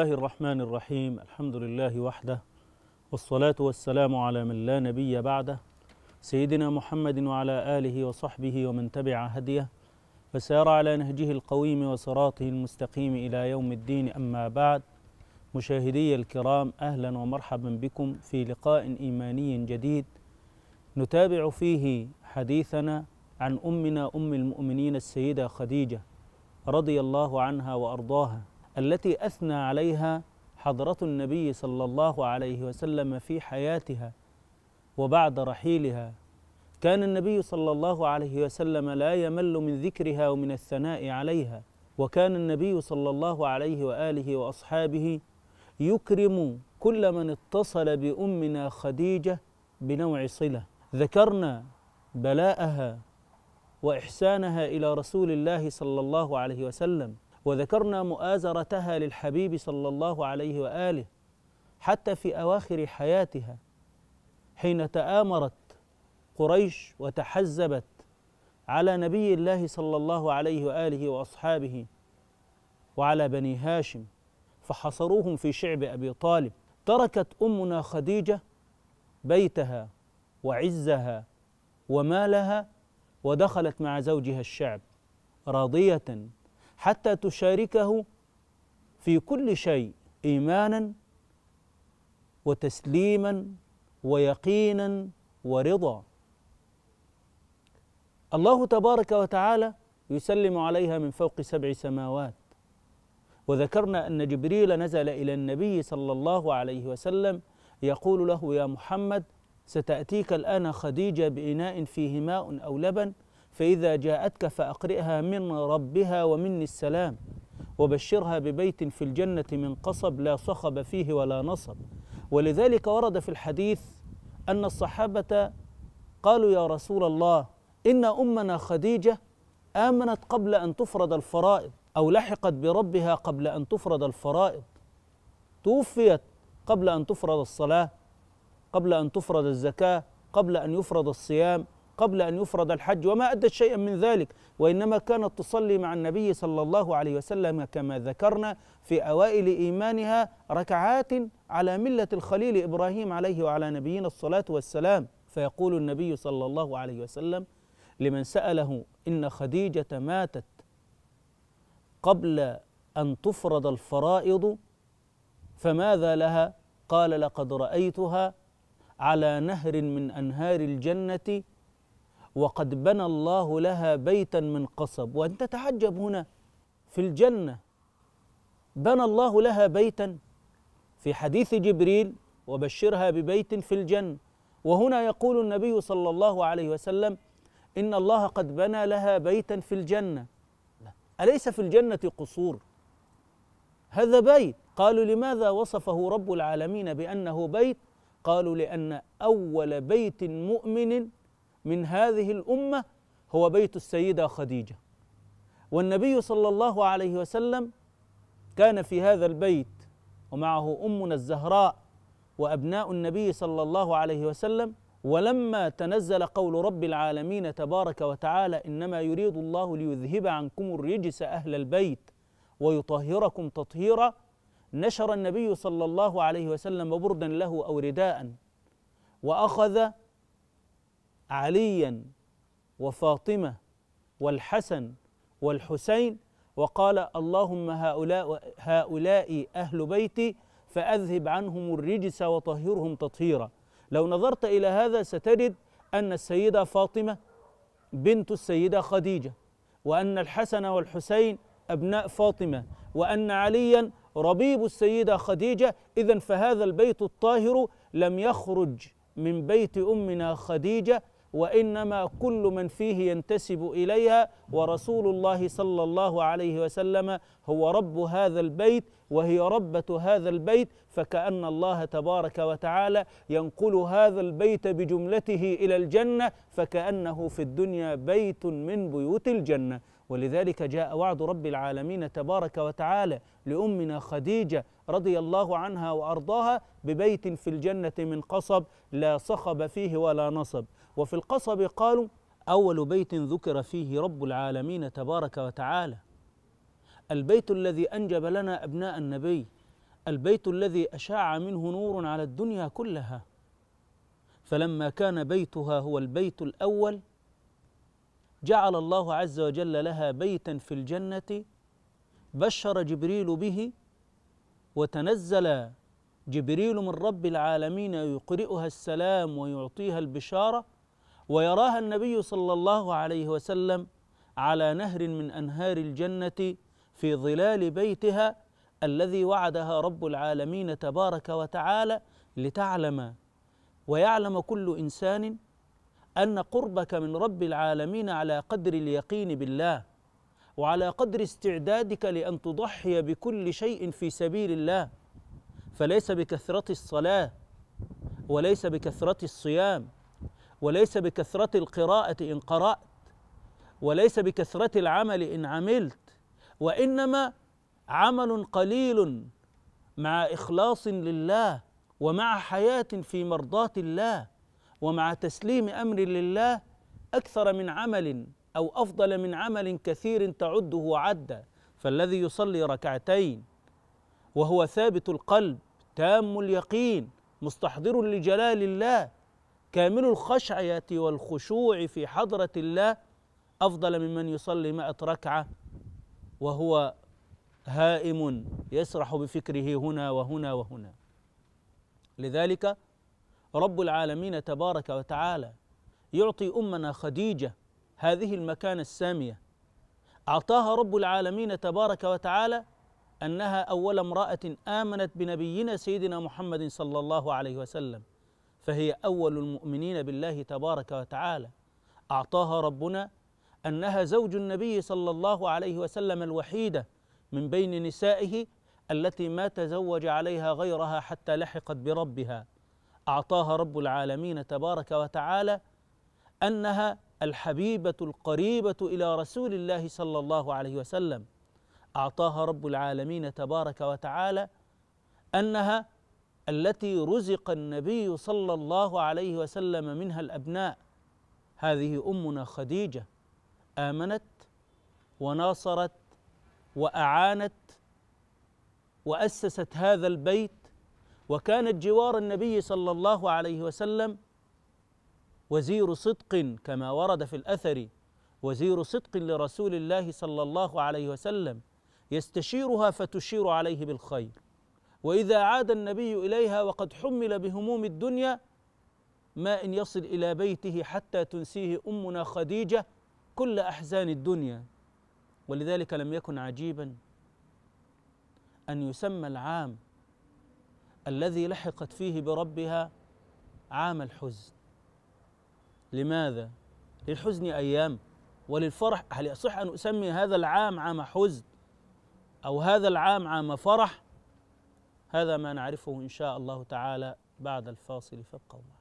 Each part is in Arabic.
الله الرحمن الرحيم الحمد لله وحده والصلاة والسلام على من لا نبي بعده سيدنا محمد وعلى آله وصحبه ومن تبع هديه فسار على نهجه القويم وصراطه المستقيم إلى يوم الدين أما بعد مشاهدي الكرام أهلا ومرحبا بكم في لقاء إيماني جديد نتابع فيه حديثنا عن أمنا أم المؤمنين السيدة خديجة رضي الله عنها وأرضاها التي أثنى عليها حضرة النبي صلى الله عليه وسلم في حياتها وبعد رحيلها كان النبي صلى الله عليه وسلم لا يمل من ذكرها ومن الثناء عليها وكان النبي صلى الله عليه وآله وأصحابه يكرم كل من اتصل بأمنا خديجة بنوع صلة ذكرنا بلاءها وإحسانها إلى رسول الله صلى الله عليه وسلم وذكرنا مؤازرتها للحبيب صلى الله عليه واله حتى في اواخر حياتها حين تامرت قريش وتحزبت على نبي الله صلى الله عليه واله واصحابه وعلى بني هاشم فحصروهم في شعب ابي طالب تركت امنا خديجه بيتها وعزها ومالها ودخلت مع زوجها الشعب راضيه حتى تشاركه في كل شيء ايمانا وتسليما ويقينا ورضا الله تبارك وتعالى يسلم عليها من فوق سبع سماوات وذكرنا ان جبريل نزل الى النبي صلى الله عليه وسلم يقول له يا محمد ستاتيك الان خديجه باناء فيه ماء او لبن فإذا جاءتك فأقرئها من ربها ومني السلام وبشرها ببيت في الجنة من قصب لا صخب فيه ولا نصب ولذلك ورد في الحديث أن الصحابة قالوا يا رسول الله إن أمنا خديجة آمنت قبل أن تفرض الفرائض أو لحقت بربها قبل أن تفرض الفرائض توفيت قبل أن تفرض الصلاة قبل أن تفرض الزكاة قبل أن يفرض الصيام قبل أن يفرض الحج وما أدت شيئا من ذلك وإنما كانت تصلي مع النبي صلى الله عليه وسلم كما ذكرنا في أوائل إيمانها ركعات على ملة الخليل إبراهيم عليه وعلى نبينا الصلاة والسلام فيقول النبي صلى الله عليه وسلم لمن سأله إن خديجة ماتت قبل أن تفرض الفرائض فماذا لها؟ قال لقد رأيتها على نهر من أنهار الجنة وقد بنى الله لها بيتا من قصب وانت تعجب هنا في الجنة بنى الله لها بيتا في حديث جبريل وبشرها ببيت في الجنة وهنا يقول النبي صلى الله عليه وسلم إن الله قد بنى لها بيتا في الجنة أليس في الجنة قصور هذا بيت قالوا لماذا وصفه رب العالمين بأنه بيت قالوا لأن أول بيت مؤمن من هذه الامه هو بيت السيده خديجه والنبي صلى الله عليه وسلم كان في هذا البيت ومعه امنا الزهراء وابناء النبي صلى الله عليه وسلم ولما تنزل قول رب العالمين تبارك وتعالى انما يريد الله ليذهب عنكم الرجس اهل البيت ويطهركم تطهيرا نشر النبي صلى الله عليه وسلم بردا له او رداء واخذ عليا وفاطمه والحسن والحسين وقال اللهم هؤلاء هؤلاء اهل بيتي فاذهب عنهم الرجس وطهرهم تطهيرا لو نظرت الى هذا ستجد ان السيده فاطمه بنت السيده خديجه وان الحسن والحسين ابناء فاطمه وان عليا ربيب السيده خديجه اذا فهذا البيت الطاهر لم يخرج من بيت امنا خديجه وانما كل من فيه ينتسب اليها ورسول الله صلى الله عليه وسلم هو رب هذا البيت وهي ربه هذا البيت فكان الله تبارك وتعالى ينقل هذا البيت بجملته الى الجنه فكانه في الدنيا بيت من بيوت الجنه ولذلك جاء وعد رب العالمين تبارك وتعالى لامنا خديجه رضي الله عنها وارضاها ببيت في الجنه من قصب لا صخب فيه ولا نصب وفي القصب قالوا أول بيت ذكر فيه رب العالمين تبارك وتعالى البيت الذي أنجب لنا أبناء النبي البيت الذي أشاع منه نور على الدنيا كلها فلما كان بيتها هو البيت الأول جعل الله عز وجل لها بيتا في الجنة بشر جبريل به وتنزل جبريل من رب العالمين يقرئها السلام ويعطيها البشاره ويراها النبي صلى الله عليه وسلم على نهر من انهار الجنه في ظلال بيتها الذي وعدها رب العالمين تبارك وتعالى لتعلم ويعلم كل انسان ان قربك من رب العالمين على قدر اليقين بالله وعلى قدر استعدادك لان تضحي بكل شيء في سبيل الله فليس بكثره الصلاه وليس بكثره الصيام وليس بكثرة القراءة إن قرأت وليس بكثرة العمل إن عملت وإنما عمل قليل مع إخلاص لله ومع حياة في مرضاة الله ومع تسليم أمر لله أكثر من عمل أو أفضل من عمل كثير تعده عدا فالذي يصلي ركعتين وهو ثابت القلب تام اليقين مستحضر لجلال الله كامل الخشعية والخشوع في حضرة الله أفضل ممن يصلي مائة ركعة وهو هائم يسرح بفكره هنا وهنا وهنا لذلك رب العالمين تبارك وتعالى يعطي أمنا خديجة هذه المكانة السامية أعطاها رب العالمين تبارك وتعالى أنها أول امرأة آمنت بنبينا سيدنا محمد صلى الله عليه وسلم فهي أول المؤمنين بالله تبارك وتعالى أعطاها ربنا أنها زوج النبي صلى الله عليه وسلم الوحيدة من بين نسائه التي ما تزوج عليها غيرها حتى لحقت بربها أعطاها رب العالمين تبارك وتعالى أنها الحبيبة القريبة إلى رسول الله صلى الله عليه وسلم أعطاها رب العالمين تبارك وتعالى أنها التي رزق النبي صلى الله عليه وسلم منها الابناء هذه امنا خديجه امنت وناصرت واعانت واسست هذا البيت وكانت جوار النبي صلى الله عليه وسلم وزير صدق كما ورد في الاثر وزير صدق لرسول الله صلى الله عليه وسلم يستشيرها فتشير عليه بالخير واذا عاد النبي اليها وقد حمل بهموم الدنيا ما ان يصل الى بيته حتى تنسيه امنا خديجه كل احزان الدنيا ولذلك لم يكن عجيبا ان يسمى العام الذي لحقت فيه بربها عام الحزن لماذا للحزن ايام وللفرح هل يصح ان اسمي هذا العام عام حزن او هذا العام عام فرح هذا ما نعرفه إن شاء الله تعالى بعد الفاصل فابقوا معنا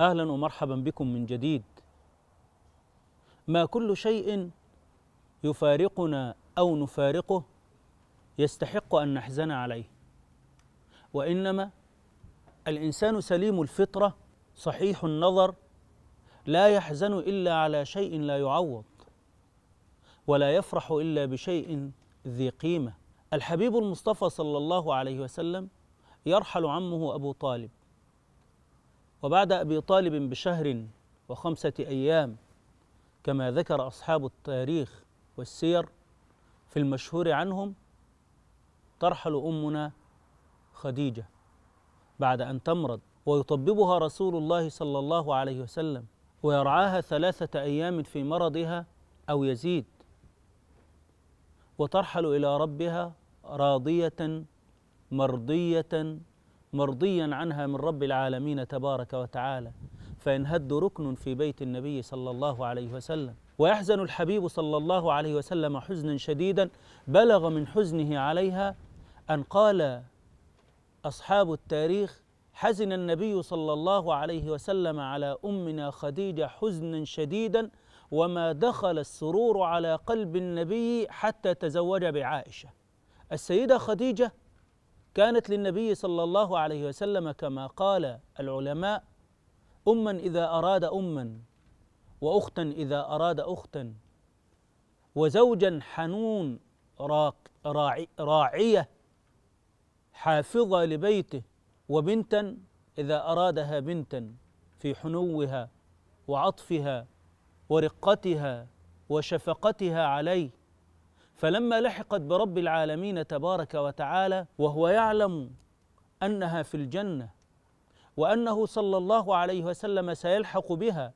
اهلا ومرحبا بكم من جديد ما كل شيء يفارقنا أو نفارقه يستحق أن نحزن عليه وإنما الإنسان سليم الفطرة صحيح النظر لا يحزن إلا على شيء لا يعوض ولا يفرح إلا بشيء ذي قيمة الحبيب المصطفى صلى الله عليه وسلم يرحل عمه أبو طالب وبعد أبي طالب بشهر وخمسة أيام كما ذكر أصحاب التاريخ والسير في المشهور عنهم ترحل أمنا خديجة بعد أن تمرض ويطببها رسول الله صلى الله عليه وسلم ويرعاها ثلاثة أيام في مرضها أو يزيد وترحل إلى ربها راضية مرضية مرضيا عنها من رب العالمين تبارك وتعالى فان هد ركن في بيت النبي صلى الله عليه وسلم ويحزن الحبيب صلى الله عليه وسلم حزنا شديدا بلغ من حزنه عليها أن قال أصحاب التاريخ حزن النبي صلى الله عليه وسلم على أمنا خديجة حزنا شديدا وما دخل السرور على قلب النبي حتى تزوج بعائشة السيدة خديجة كانت للنبي صلى الله عليه وسلم كما قال العلماء أما إذا أراد أما واختا اذا اراد اختا وزوجا حنون راعي راعيه حافظه لبيته وبنتا اذا ارادها بنتا في حنوها وعطفها ورقتها وشفقتها عليه فلما لحقت برب العالمين تبارك وتعالى وهو يعلم انها في الجنه وانه صلى الله عليه وسلم سيلحق بها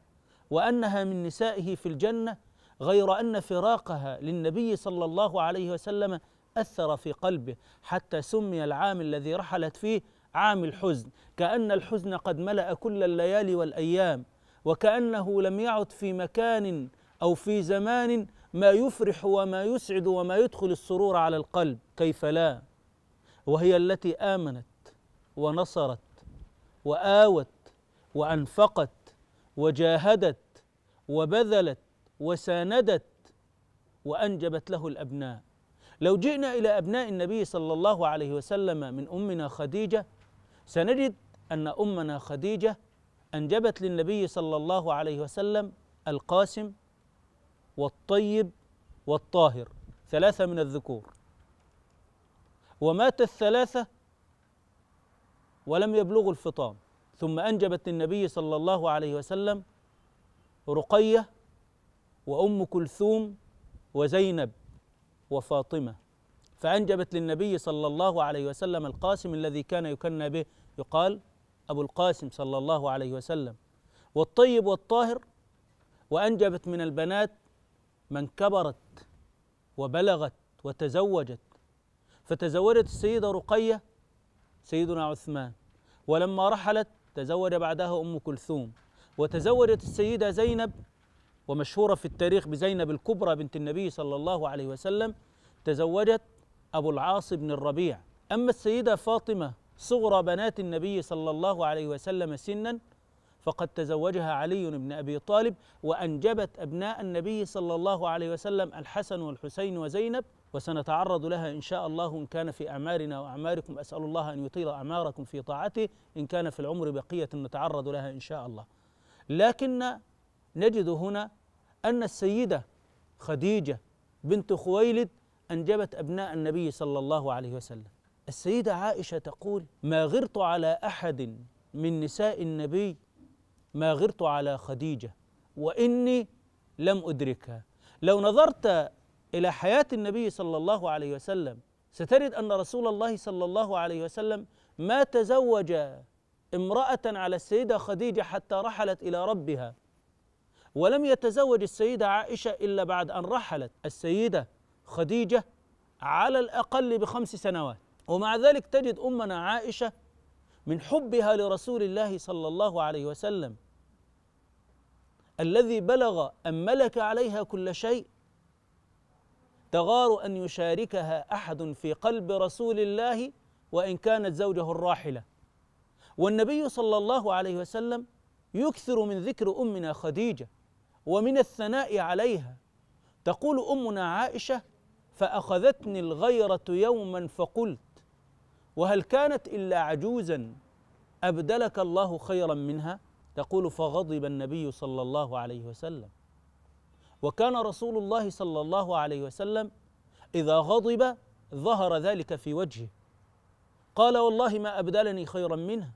وأنها من نسائه في الجنة غير أن فراقها للنبي صلى الله عليه وسلم أثر في قلبه حتى سمي العام الذي رحلت فيه عام الحزن كأن الحزن قد ملأ كل الليالي والأيام وكأنه لم يعد في مكان أو في زمان ما يفرح وما يسعد وما يدخل السرور على القلب كيف لا وهي التي آمنت ونصرت وآوت وأنفقت وجاهدت وبذلت وساندت وانجبت له الابناء لو جئنا الى ابناء النبي صلى الله عليه وسلم من امنا خديجه سنجد ان امنا خديجه انجبت للنبي صلى الله عليه وسلم القاسم والطيب والطاهر ثلاثه من الذكور ومات الثلاثه ولم يبلغوا الفطام ثم أنجبت للنبي صلى الله عليه وسلم رقية وأم كلثوم وزينب وفاطمة فأنجبت للنبي صلى الله عليه وسلم القاسم الذي كان يكنى به يقال أبو القاسم صلى الله عليه وسلم والطيب والطاهر وأنجبت من البنات من كبرت وبلغت وتزوجت فتزوجت السيدة رقية سيدنا عثمان ولما رحلت تزوج بعدها أم كلثوم وتزوجت السيدة زينب ومشهورة في التاريخ بزينب الكبرى بنت النبي صلى الله عليه وسلم تزوجت أبو العاص بن الربيع أما السيدة فاطمة صغرى بنات النبي صلى الله عليه وسلم سنا فقد تزوجها علي بن أبي طالب وأنجبت أبناء النبي صلى الله عليه وسلم الحسن والحسين وزينب وسنتعرض لها إن شاء الله إن كان في أعمارنا وأعماركم أسأل الله أن يطيل أعماركم في طاعته إن كان في العمر بقية نتعرض لها إن شاء الله لكن نجد هنا أن السيدة خديجة بنت خويلد أنجبت أبناء النبي صلى الله عليه وسلم السيدة عائشة تقول ما غرت على أحد من نساء النبي ما غرت على خديجة وإني لم أدركها لو نظرت إلى حياة النبي صلى الله عليه وسلم ستجد أن رسول الله صلى الله عليه وسلم ما تزوج امرأة على السيدة خديجة حتى رحلت إلى ربها ولم يتزوج السيدة عائشة إلا بعد أن رحلت السيدة خديجة على الأقل بخمس سنوات ومع ذلك تجد أمنا عائشة من حبها لرسول الله صلى الله عليه وسلم الذي بلغ أن ملك عليها كل شيء تغار أن يشاركها أحد في قلب رسول الله وإن كانت زوجه الراحلة والنبي صلى الله عليه وسلم يكثر من ذكر أمنا خديجة ومن الثناء عليها تقول أمنا عائشة فأخذتني الغيرة يوما فقلت وهل كانت إلا عجوزا أبدلك الله خيرا منها تقول فغضب النبي صلى الله عليه وسلم وكان رسول الله صلى الله عليه وسلم إذا غضب ظهر ذلك في وجهه قال والله ما أبدلني خيرا منها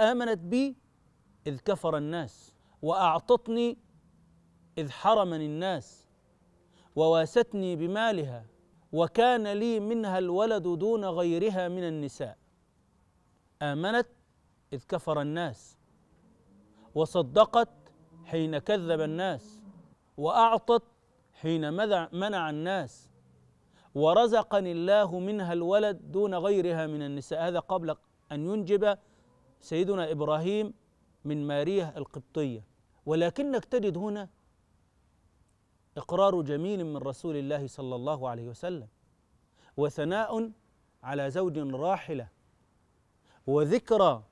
آمنت بي إذ كفر الناس وأعطتني إذ حرمني الناس وواستني بمالها وكان لي منها الولد دون غيرها من النساء آمنت إذ كفر الناس وصدقت حين كذب الناس وأعطت حين منع الناس ورزقني الله منها الولد دون غيرها من النساء هذا قبل أن ينجب سيدنا إبراهيم من ماريا القبطية ولكنك تجد هنا إقرار جميل من رسول الله صلى الله عليه وسلم وثناء على زوج راحلة وذكرى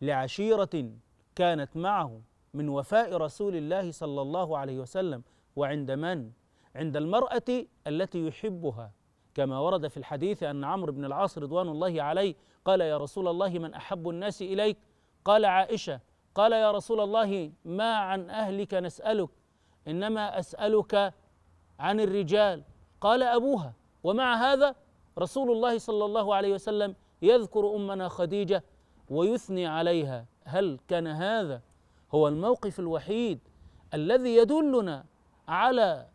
لعشيرة كانت معه من وفاء رسول الله صلى الله عليه وسلم وعند من؟ عند المرأة التي يحبها كما ورد في الحديث أن عمرو بن العاص رضوان الله عليه قال يا رسول الله من أحب الناس إليك قال عائشة قال يا رسول الله ما عن أهلك نسألك إنما أسألك عن الرجال قال أبوها ومع هذا رسول الله صلى الله عليه وسلم يذكر أمنا خديجة ويثني عليها هل كان هذا هو الموقف الوحيد الذي يدلنا على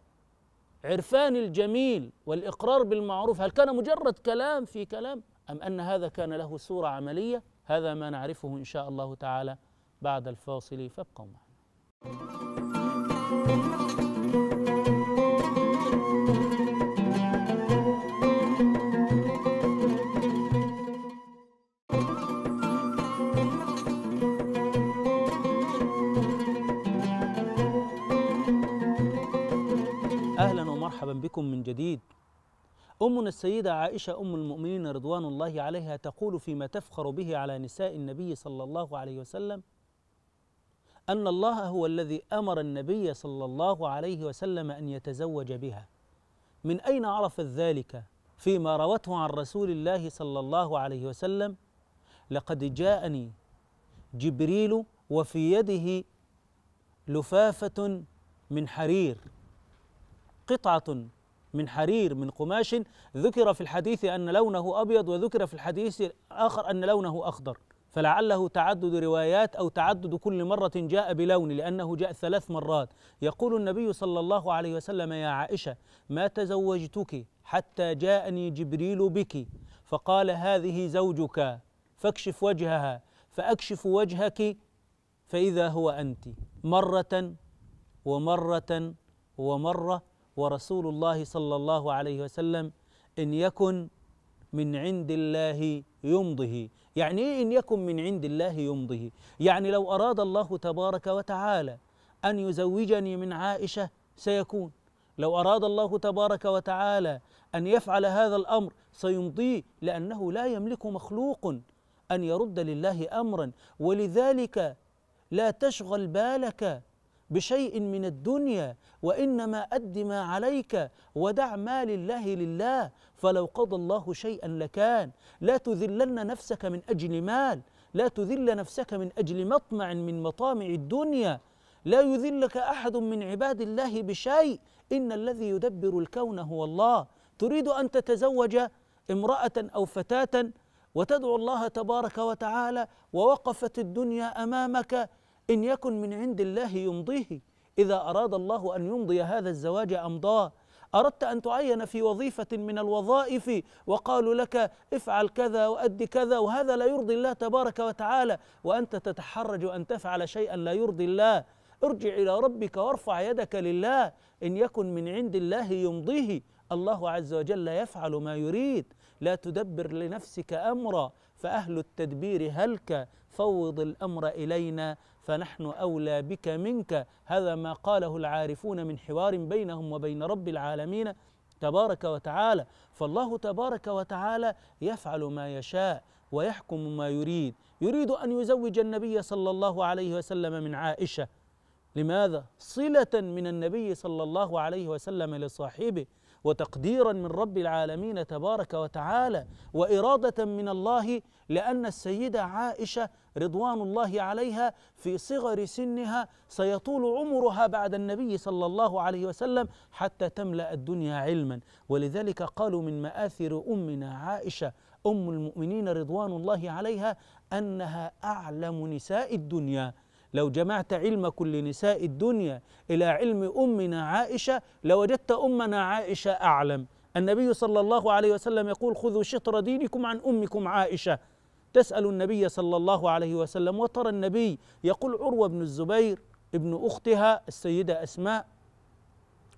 عرفان الجميل والاقرار بالمعروف هل كان مجرد كلام في كلام ام ان هذا كان له صوره عمليه هذا ما نعرفه ان شاء الله تعالى بعد الفاصل فابقوا معنا مرحبا بكم من جديد أمنا السيدة عائشة أم المؤمنين رضوان الله عليها تقول فيما تفخر به على نساء النبي صلى الله عليه وسلم أن الله هو الذي أمر النبي صلى الله عليه وسلم أن يتزوج بها من أين عرفت ذلك فيما روته عن رسول الله صلى الله عليه وسلم لقد جاءني جبريل وفي يده لفافة من حرير قطعة من حرير من قماش ذكر في الحديث أن لونه أبيض وذكر في الحديث الآخر أن لونه أخضر فلعله تعدد روايات أو تعدد كل مرة جاء بلون لأنه جاء ثلاث مرات يقول النبي صلى الله عليه وسلم يا عائشة ما تزوجتك حتى جاءني جبريل بك فقال هذه زوجك فاكشف وجهها فأكشف وجهك فإذا هو أنت مرة ومرة ومرة ورسول الله صلى الله عليه وسلم إن يكن من عند الله يمضه يعني إيه إن يكن من عند الله يمضه يعني لو أراد الله تبارك وتعالى أن يزوجني من عائشة سيكون لو أراد الله تبارك وتعالى أن يفعل هذا الأمر سيمضيه لأنه لا يملك مخلوق أن يرد لله أمرا ولذلك لا تشغل بالك بشيء من الدنيا وانما أد ما عليك ودع ما لله لله فلو قضى الله شيئا لكان لا تذلن نفسك من اجل مال لا تذل نفسك من اجل مطمع من مطامع الدنيا لا يذلك احد من عباد الله بشيء ان الذي يدبر الكون هو الله تريد ان تتزوج امراه او فتاه وتدعو الله تبارك وتعالى ووقفت الدنيا امامك إن يكن من عند الله يمضيه إذا أراد الله أن يمضي هذا الزواج أمضاه أردت أن تعين في وظيفة من الوظائف وقالوا لك افعل كذا وأد كذا وهذا لا يرضي الله تبارك وتعالى وأنت تتحرج أن تفعل شيئا لا يرضي الله ارجع إلى ربك وارفع يدك لله إن يكن من عند الله يمضيه الله عز وجل يفعل ما يريد لا تدبر لنفسك أمرا فأهل التدبير هلك فوض الأمر إلينا فنحن أولى بك منك هذا ما قاله العارفون من حوار بينهم وبين رب العالمين تبارك وتعالى فالله تبارك وتعالى يفعل ما يشاء ويحكم ما يريد يريد أن يزوج النبي صلى الله عليه وسلم من عائشة لماذا؟ صلة من النبي صلى الله عليه وسلم لصاحبه وتقديرا من رب العالمين تبارك وتعالى واراده من الله لان السيده عائشه رضوان الله عليها في صغر سنها سيطول عمرها بعد النبي صلى الله عليه وسلم حتى تملا الدنيا علما ولذلك قالوا من ماثر امنا عائشه ام المؤمنين رضوان الله عليها انها اعلم نساء الدنيا لو جمعت علم كل نساء الدنيا إلى علم أمنا عائشة لوجدت أمنا عائشة أعلم النبي صلى الله عليه وسلم يقول خذوا شطر دينكم عن أمكم عائشة تسأل النبي صلى الله عليه وسلم وترى النبي يقول عروة بن الزبير ابن أختها السيدة أسماء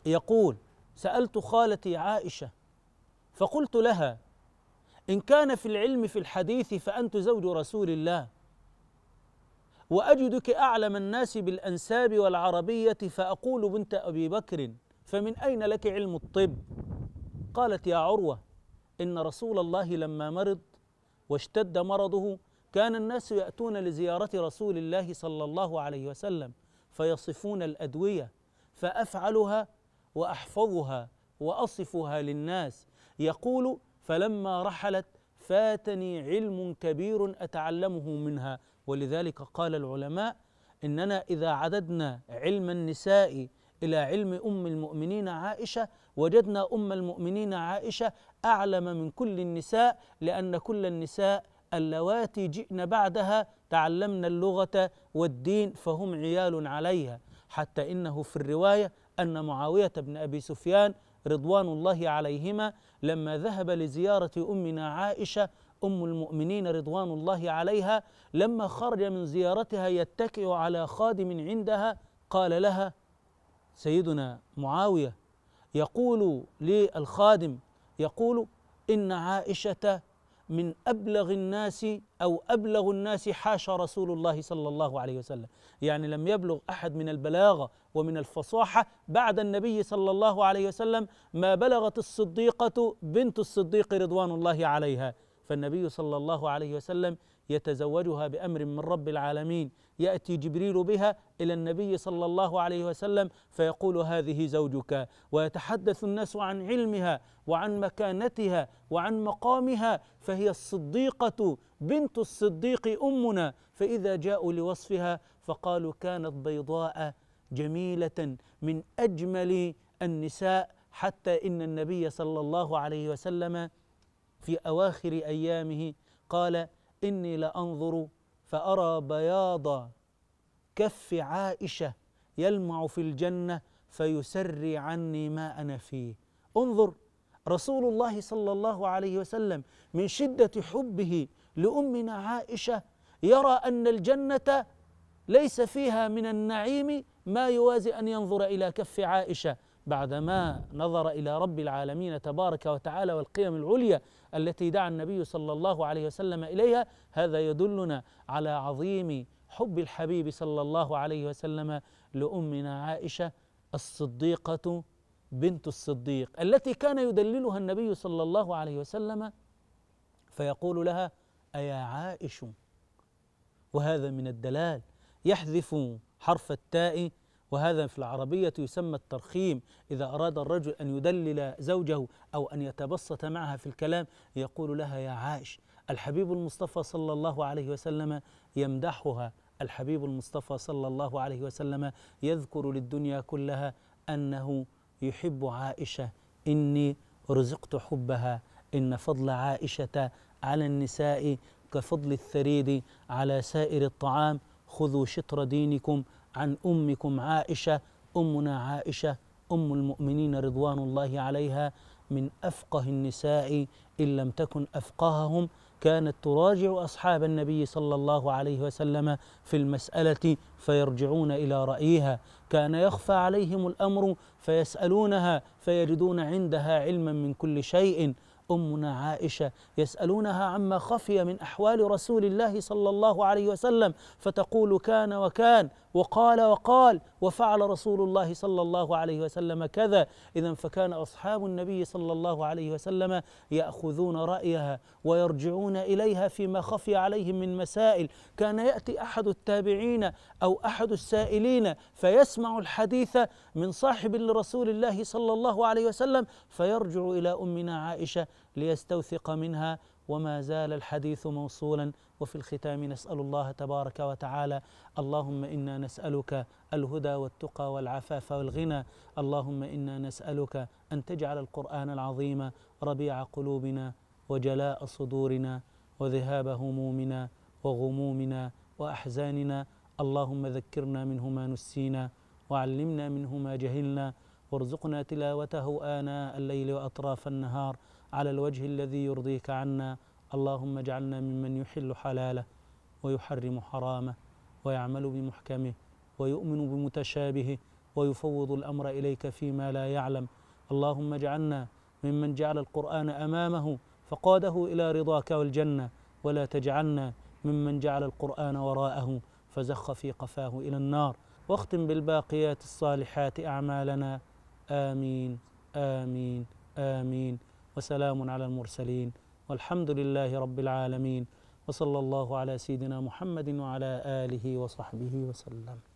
يقول سألت خالتي عائشة فقلت لها إن كان في العلم في الحديث فأنت زوج رسول الله واجدك اعلم الناس بالانساب والعربيه فاقول بنت ابي بكر فمن اين لك علم الطب قالت يا عروه ان رسول الله لما مرض واشتد مرضه كان الناس ياتون لزياره رسول الله صلى الله عليه وسلم فيصفون الادويه فافعلها واحفظها واصفها للناس يقول فلما رحلت فاتني علم كبير اتعلمه منها ولذلك قال العلماء إننا إذا عددنا علم النساء إلى علم أم المؤمنين عائشة وجدنا أم المؤمنين عائشة أعلم من كل النساء لأن كل النساء اللواتي جئن بعدها تعلمن اللغة والدين فهم عيال عليها حتى إنه في الرواية أن معاوية بن أبي سفيان رضوان الله عليهما لما ذهب لزيارة أمنا عائشة أم المؤمنين رضوان الله عليها لما خرج من زيارتها يتكئ على خادم عندها قال لها سيدنا معاوية يقول للخادم يقول إن عائشة من أبلغ الناس أو أبلغ الناس حاشا رسول الله صلى الله عليه وسلم يعني لم يبلغ أحد من البلاغة ومن الفصاحة بعد النبي صلى الله عليه وسلم ما بلغت الصديقة بنت الصديق رضوان الله عليها فالنبي صلى الله عليه وسلم يتزوجها بامر من رب العالمين ياتي جبريل بها الى النبي صلى الله عليه وسلم فيقول هذه زوجك ويتحدث الناس عن علمها وعن مكانتها وعن مقامها فهي الصديقه بنت الصديق امنا فاذا جاءوا لوصفها فقالوا كانت بيضاء جميله من اجمل النساء حتى ان النبي صلى الله عليه وسلم في أواخر أيامه قال إني لأنظر فأرى بياض كف عائشة يلمع في الجنة فيسري عني ما أنا فيه انظر رسول الله صلى الله عليه وسلم من شدة حبه لأمنا عائشة يرى أن الجنة ليس فيها من النعيم ما يوازي أن ينظر إلى كف عائشة بعدما نظر إلى رب العالمين تبارك وتعالى والقيم العليا التي دعا النبي صلى الله عليه وسلم اليها هذا يدلنا على عظيم حب الحبيب صلى الله عليه وسلم لامنا عائشه الصديقه بنت الصديق التي كان يدللها النبي صلى الله عليه وسلم فيقول لها ايا عائش وهذا من الدلال يحذف حرف التاء وهذا في العربية يسمى الترخيم إذا أراد الرجل أن يدلل زوجه أو أن يتبسط معها في الكلام يقول لها يا عائش الحبيب المصطفى صلى الله عليه وسلم يمدحها الحبيب المصطفى صلى الله عليه وسلم يذكر للدنيا كلها أنه يحب عائشة إني رزقت حبها إن فضل عائشة على النساء كفضل الثريد على سائر الطعام خذوا شطر دينكم عن أمكم عائشة أمنا عائشة أم المؤمنين رضوان الله عليها من أفقه النساء إن لم تكن أفقههم كانت تراجع أصحاب النبي صلى الله عليه وسلم في المسألة فيرجعون إلى رأيها كان يخفى عليهم الأمر فيسألونها فيجدون عندها علما من كل شيء أمنا عائشة يسألونها عما خفي من أحوال رسول الله صلى الله عليه وسلم فتقول كان وكان وقال وقال وفعل رسول الله صلى الله عليه وسلم كذا إذا فكان أصحاب النبي صلى الله عليه وسلم يأخذون رأيها ويرجعون إليها فيما خفي عليهم من مسائل كان يأتي أحد التابعين أو أحد السائلين فيسمع الحديث من صاحب لرسول الله صلى الله عليه وسلم فيرجع إلى أمنا عائشة ليستوثق منها وما زال الحديث موصولا وفي الختام نسأل الله تبارك وتعالى اللهم إنا نسألك الهدى والتقى والعفاف والغنى اللهم إنا نسألك أن تجعل القرآن العظيم ربيع قلوبنا وجلاء صدورنا وذهاب همومنا وغمومنا وأحزاننا اللهم ذكرنا منه ما نسينا وعلمنا منه ما جهلنا وارزقنا تلاوته آناء الليل وأطراف النهار على الوجه الذي يرضيك عنا اللهم اجعلنا ممن يحل حلاله ويحرم حرامه ويعمل بمحكمه ويؤمن بمتشابهه ويفوض الامر اليك فيما لا يعلم اللهم اجعلنا ممن جعل القران امامه فقاده الى رضاك والجنه ولا تجعلنا ممن جعل القران وراءه فزخ في قفاه الى النار واختم بالباقيات الصالحات اعمالنا امين امين امين وسلام على المرسلين والحمد لله رب العالمين وصلى الله على سيدنا محمد وعلى آله وصحبه وسلم